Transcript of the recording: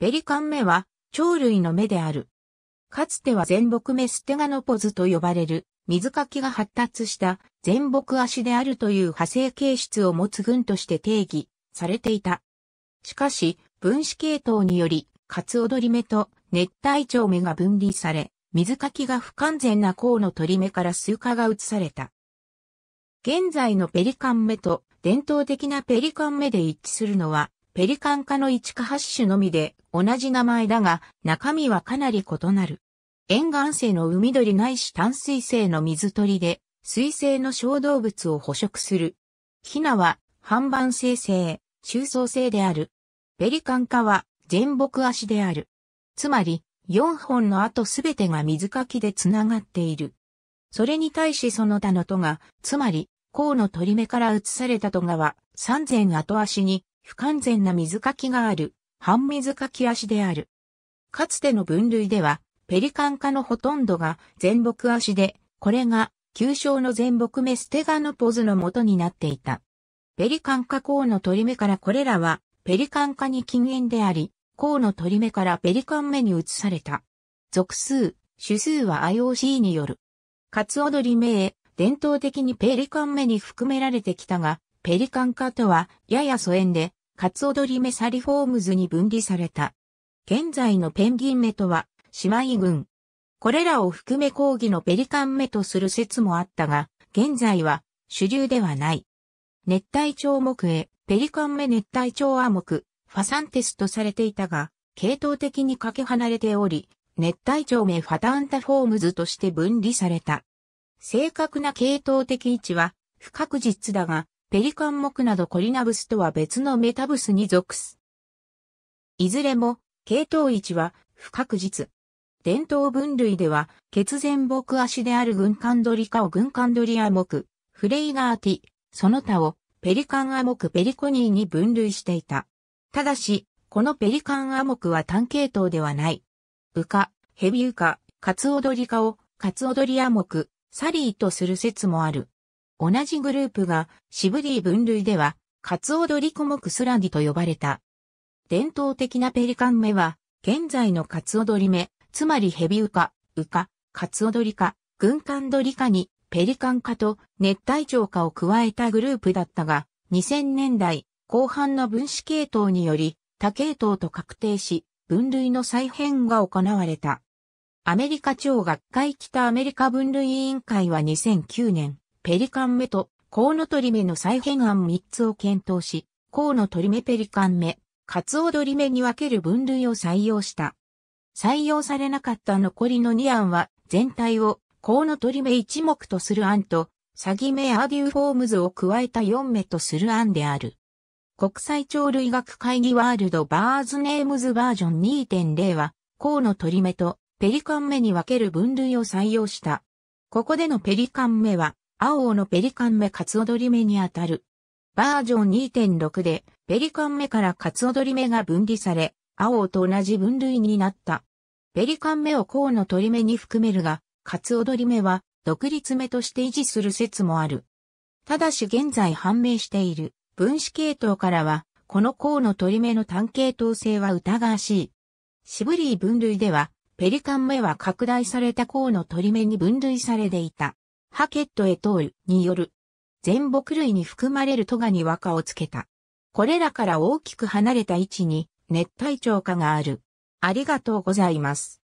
ペリカン目は、鳥類の目である。かつては全木目ステガノポズと呼ばれる、水かきが発達した全木足であるという派生形質を持つ群として定義されていた。しかし、分子系統により、カツオドリ目と熱帯鳥目が分離され、水かきが不完全な甲の鳥目から数化が移された。現在のペリカン目と伝統的なペリカン目で一致するのは、ペリカン科の1か8種のみで同じ名前だが中身はかなり異なる。沿岸性の海鳥ないし淡水性の水鳥で水性の小動物を捕食する。ヒナは半板生成、中層性である。ペリカン科は全木足である。つまり、4本の後すべてが水かきでつながっている。それに対しその他の戸が、つまり、甲の鳥目から移された戸がは、三前後足に不完全な水かきがある、半水かき足である。かつての分類では、ペリカン科のほとんどが全木足で、これが、旧称の全木目ステガノポズの元になっていた。ペリカン科甲の鳥目からこれらは、ペリカン科に禁煙であり、甲の鳥目からペリカン目に移された。属数、種数は IOC による。カツオドリ目へ、伝統的にペリカン目に含められてきたが、ペリカン科とはやや疎遠で、カツオドリメサリフォームズに分離された。現在のペンギン目とは、姉妹群。これらを含め講義のペリカン目とする説もあったが、現在は主流ではない。熱帯蝶目へ、ペリカン目熱帯蝶亜目、ファサンテスとされていたが、系統的にかけ離れており、熱帯蝶目ファタンタフォームズとして分離された。正確な系統的位置は不確実だが、ペリカン目などコリナブスとは別のメタブスに属す。いずれも、系統位置は不確実。伝統分類では、血前木足である軍艦ドリカを軍艦ドリア目、フレイガーティ、その他をペリカンアモクペリコニーに分類していた。ただし、このペリカンアモクは単系統ではない。ウカ、ヘビウカ、カツオドリカをカツオドリアモク、サリーとする説もある。同じグループがシブディ分類では、カツオドリコモクスラギと呼ばれた。伝統的なペリカン目は、現在のカツオドリ目、つまりヘビウカ、ウカ、カツオドリカ、軍艦ドリカに、ペリカン科と熱帯鳥科を加えたグループだったが、2000年代後半の分子系統により、多系統と確定し、分類の再編が行われた。アメリカ超学会北アメリカ分類委員会は2009年、ペリカン目とコウノトリ目の再編案3つを検討し、コウノトリ目ペリカン目、カツオドリ目に分ける分類を採用した。採用されなかった残りの2案は、全体をコウノトリ目一目とする案と、サギ目アーデューフォームズを加えた4目とする案である。国際鳥類学会議ワールドバーズネームズバージョン2.0は、コウノトリ目とペリカン目に分ける分類を採用した。ここでのペリカン目は、青のペリカン目カツオドリ目にあたる。バージョン2.6で、ペリカン目からカツオドリ目が分離され、青と同じ分類になった。ペリカン目を甲の鳥目に含めるが、カツオドリ目は独立目として維持する説もある。ただし現在判明している分子系統からは、この甲の鳥目の単系統性は疑わしい。渋リー分類では、ペリカン目は拡大された甲の鳥目に分類されていた。ハケット・エトールによる、全木類に含まれるトガに和歌をつけた。これらから大きく離れた位置に熱帯長下がある。ありがとうございます。